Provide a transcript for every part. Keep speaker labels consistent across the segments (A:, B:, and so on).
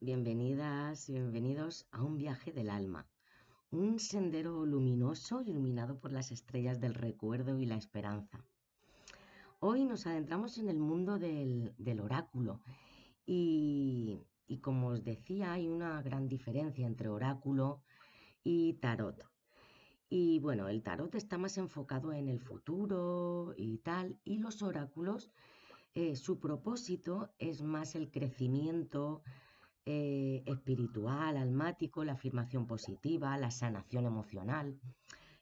A: Bienvenidas y bienvenidos a un viaje del alma, un sendero luminoso iluminado por las estrellas del recuerdo y la esperanza. Hoy nos adentramos en el mundo del, del oráculo y, como os decía hay una gran diferencia entre oráculo y tarot. Y bueno, el tarot está más enfocado en el futuro y tal, y los oráculos, eh, su propósito es más el crecimiento, eh, espiritual, almático, la afirmación positiva, la sanación emocional,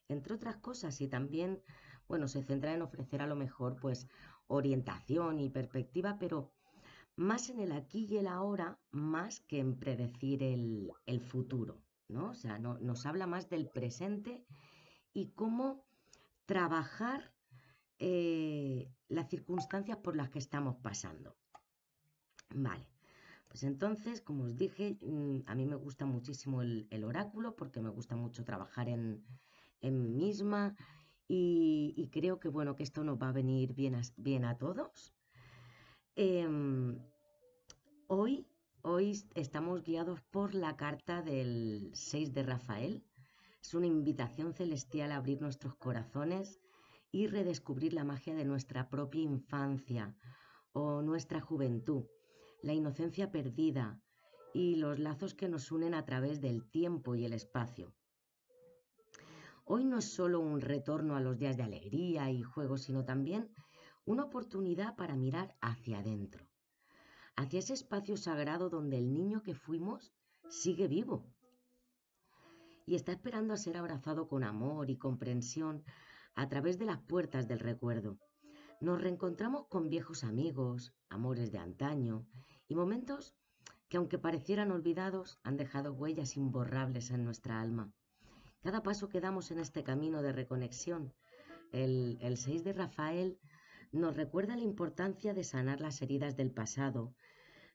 A: entre otras cosas, y también, bueno, se centra en ofrecer a lo mejor, pues, orientación y perspectiva, pero más en el aquí y el ahora, más que en predecir el, futuro, ¿no? O sea, nos habla más del presente y cómo trabajar eh, las circunstancias por las que estamos pasando. Vale. Pues entonces, como os dije, mm, a mí me gusta muchísimo el, oráculo porque me gusta mucho trabajar en, mí misma y, creo que bueno, que esto nos va a venir bien a, todos. Em, hoy, hoy estamos guiados por la carta del 6 de Rafael. Es una invitación celestial a abrir nuestros corazones y redescubrir la magia de nuestra propia infancia o nuestra juventud la inocencia perdida y los lazos que nos unen a través del tiempo y el espacio. Hoy no es solo un retorno a los días de alegría y juego, sino también una oportunidad para mirar hacia adentro, hacia ese espacio sagrado donde el niño que fuimos sigue vivo y está esperando a ser abrazado con amor y comprensión a través de las puertas del recuerdo nos reencontramos con viejos amigos, amores de antaño y momentos que aunque parecieran olvidados, han dejado huellas imborrables en nuestra alma. Cada paso que damos en este camino de reconexión, el, 6 de Rafael nos recuerda la importancia de sanar las heridas del pasado,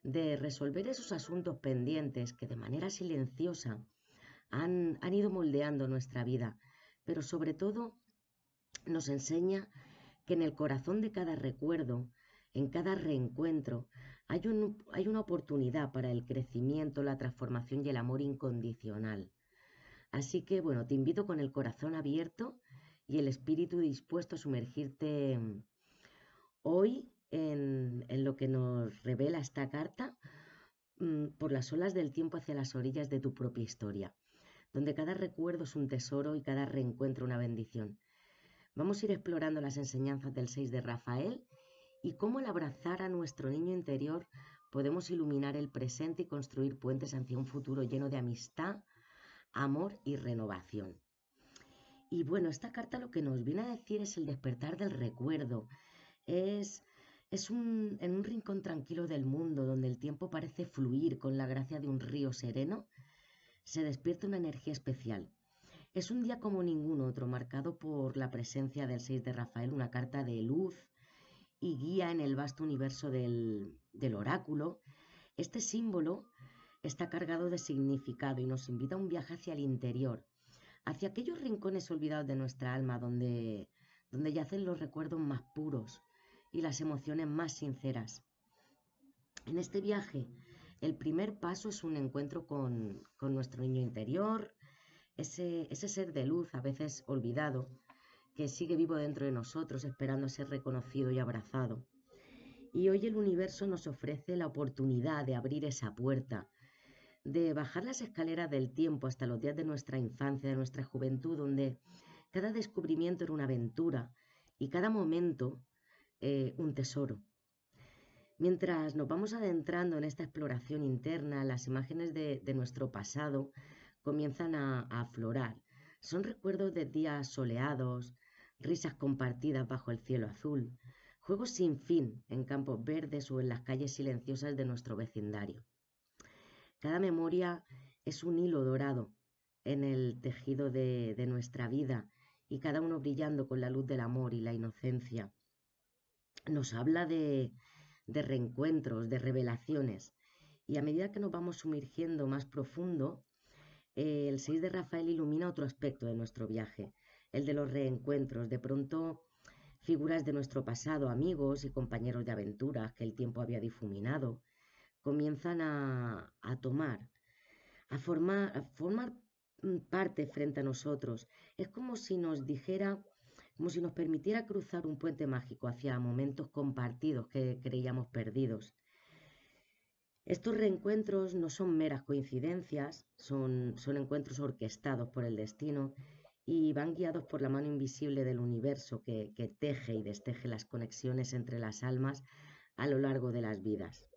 A: de resolver esos asuntos pendientes que de manera silenciosa han, han ido moldeando nuestra vida, pero sobre todo nos enseña que en el corazón de cada recuerdo, en cada reencuentro, hay, una oportunidad para el crecimiento, la transformación y el amor incondicional. Así que, bueno, te invito con el corazón abierto y el espíritu dispuesto a sumergirte mm, hoy en, lo que nos revela esta carta mm, por las olas del tiempo hacia las orillas de tu propia historia, donde cada recuerdo es un tesoro y cada reencuentro una bendición. Vamos a ir explorando las enseñanzas del 6 de Rafael y cómo al abrazar a nuestro niño interior podemos iluminar el presente y construir puentes hacia un futuro lleno de amistad, amor y renovación. Y bueno, esta carta lo que nos viene a decir es el despertar del recuerdo. Es, un, en un rincón tranquilo del mundo donde el tiempo parece fluir con la gracia de un río sereno, se despierta una energía especial, es un día como ningún otro, marcado por la presencia del 6 de Rafael, una carta de luz y guía en el vasto universo del, del oráculo. Este símbolo está cargado de significado y nos invita a un viaje hacia el interior, hacia aquellos rincones olvidados de nuestra alma donde, donde yacen los recuerdos más puros y las emociones más sinceras. En este viaje, el primer paso es un encuentro con, con nuestro niño interior, ese, ser de luz a veces olvidado, que sigue vivo dentro de nosotros esperando ser reconocido y abrazado. Y hoy el universo nos ofrece la oportunidad de abrir esa puerta, de bajar las escaleras del tiempo hasta los días de nuestra infancia, de nuestra juventud, donde cada descubrimiento era una aventura y cada momento eh, un tesoro. Mientras nos vamos adentrando en esta exploración interna, las imágenes de nuestro pasado comienzan a, aflorar. Son recuerdos de días soleados, risas compartidas bajo el cielo azul, juegos sin fin en campos verdes o en las calles silenciosas de nuestro vecindario. Cada memoria es un hilo dorado en el tejido de, nuestra vida y cada uno brillando con la luz del amor y la inocencia. Nos habla de, de reencuentros, de revelaciones y a medida que nos vamos sumergiendo más profundo, el 6 de Rafael ilumina otro aspecto de nuestro viaje, el de los reencuentros. De pronto, figuras de nuestro pasado, amigos y compañeros de aventuras que el tiempo había difuminado, comienzan a, tomar, a a formar mm, parte frente a nosotros. Es como si nos dijera, como si nos permitiera cruzar un puente mágico hacia momentos compartidos que creíamos perdidos. Estos reencuentros no son meras coincidencias, son, encuentros orquestados por el destino y van guiados por la mano invisible del universo que, teje y desteje las conexiones entre las almas a lo largo de las vidas.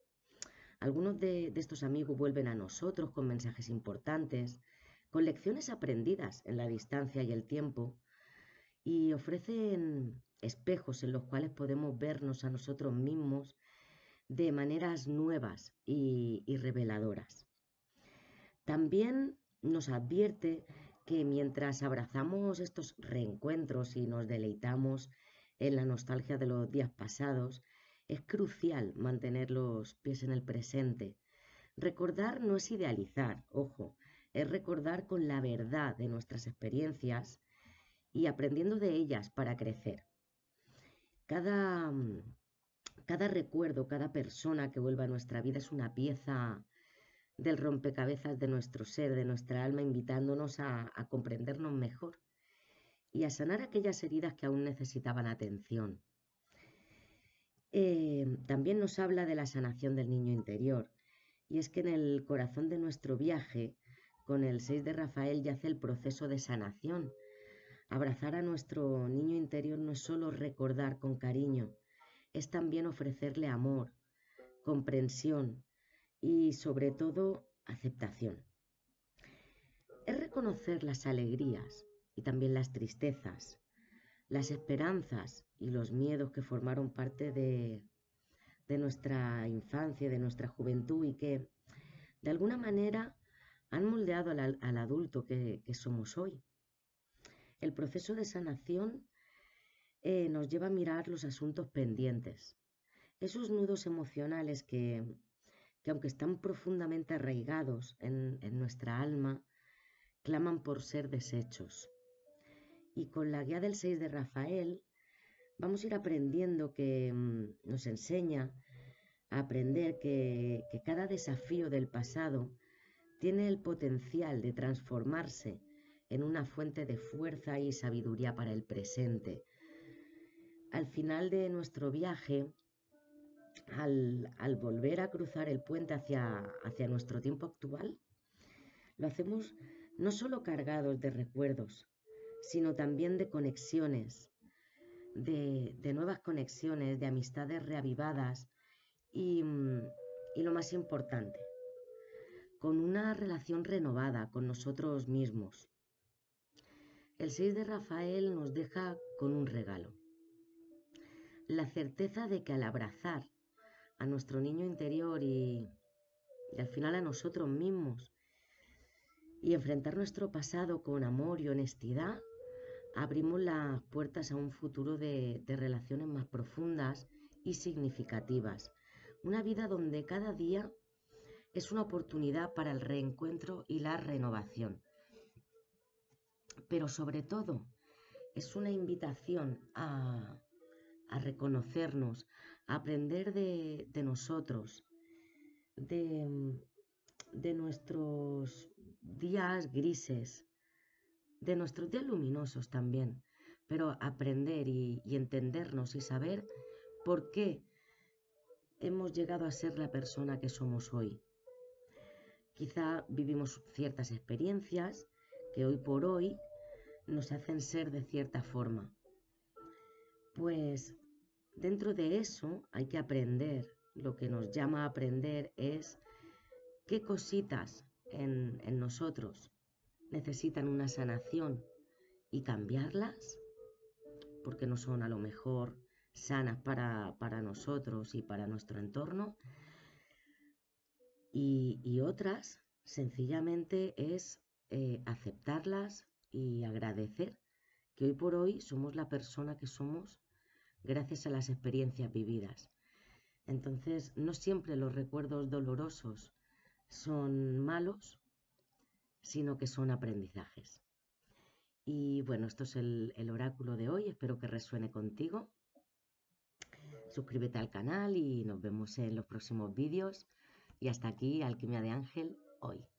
A: Algunos de, de estos amigos vuelven a nosotros con mensajes importantes, con lecciones aprendidas en la distancia y el tiempo, y ofrecen espejos en los cuales podemos vernos a nosotros mismos de maneras nuevas y, reveladoras. También nos advierte que mientras abrazamos estos reencuentros y nos deleitamos en la nostalgia de los días pasados, es crucial mantener los pies en el presente. Recordar no es idealizar, ojo, es recordar con la verdad de nuestras experiencias y aprendiendo de ellas para crecer. Cada mm, cada recuerdo, cada persona que vuelva a nuestra vida es una pieza del rompecabezas de nuestro ser, de nuestra alma, invitándonos a, comprendernos mejor y a sanar aquellas heridas que aún necesitaban atención. Eh, también nos habla de la sanación del niño interior, y es que en el corazón de nuestro viaje, con el 6 de Rafael yace el proceso de sanación. Abrazar a nuestro niño interior no es solo recordar con cariño, es también ofrecerle amor, comprensión y sobre todo aceptación. Es reconocer las alegrías y también las tristezas, las esperanzas y los miedos que formaron parte de, nuestra infancia, de nuestra juventud y que de alguna manera han moldeado al, adulto que, que somos hoy. El proceso de sanación eh, nos lleva a mirar los asuntos pendientes, esos nudos emocionales que, aunque están profundamente arraigados en, nuestra alma, claman por ser deshechos. Y con la guía del 6 de Rafael vamos a ir aprendiendo que mm, nos enseña a aprender que cada desafío del pasado tiene el potencial de transformarse en una fuente de fuerza y sabiduría para el presente, al final de nuestro viaje, al, volver a cruzar el puente hacia, nuestro tiempo actual, lo hacemos no solo cargados de recuerdos, sino también de conexiones, de, nuevas conexiones, de amistades reavivadas y, y lo más importante, con una relación renovada con nosotros mismos. El 6 de Rafael nos deja con un regalo la certeza de que al abrazar a nuestro niño interior y, al final a nosotros mismos y enfrentar nuestro pasado con amor y honestidad, abrimos las puertas a un futuro de, relaciones más profundas y significativas. Una vida donde cada día es una oportunidad para el reencuentro y la renovación. Pero sobre todo, es una invitación a, a reconocernos, a aprender de, nosotros, de, nuestros días grises, de nuestros días luminosos también, pero aprender y, entendernos y saber por qué hemos llegado a ser la persona que somos hoy. Quizá vivimos ciertas experiencias que hoy por hoy nos hacen ser de cierta forma. Pues dentro de eso hay que aprender. Lo que nos llama a aprender es qué cositas en, nosotros necesitan una sanación y cambiarlas, porque no son a lo mejor sanas para, nosotros y para nuestro entorno. Y, otras sencillamente es eh, aceptarlas y agradecer que hoy por hoy somos la persona que somos gracias a las experiencias vividas. Entonces, no siempre los recuerdos dolorosos son malos, sino que son aprendizajes. Y bueno, esto es el, oráculo de hoy, espero que resuene contigo. Suscríbete al canal y nos vemos en los próximos vídeos. Y hasta aquí, Alquimia de Ángel, hoy.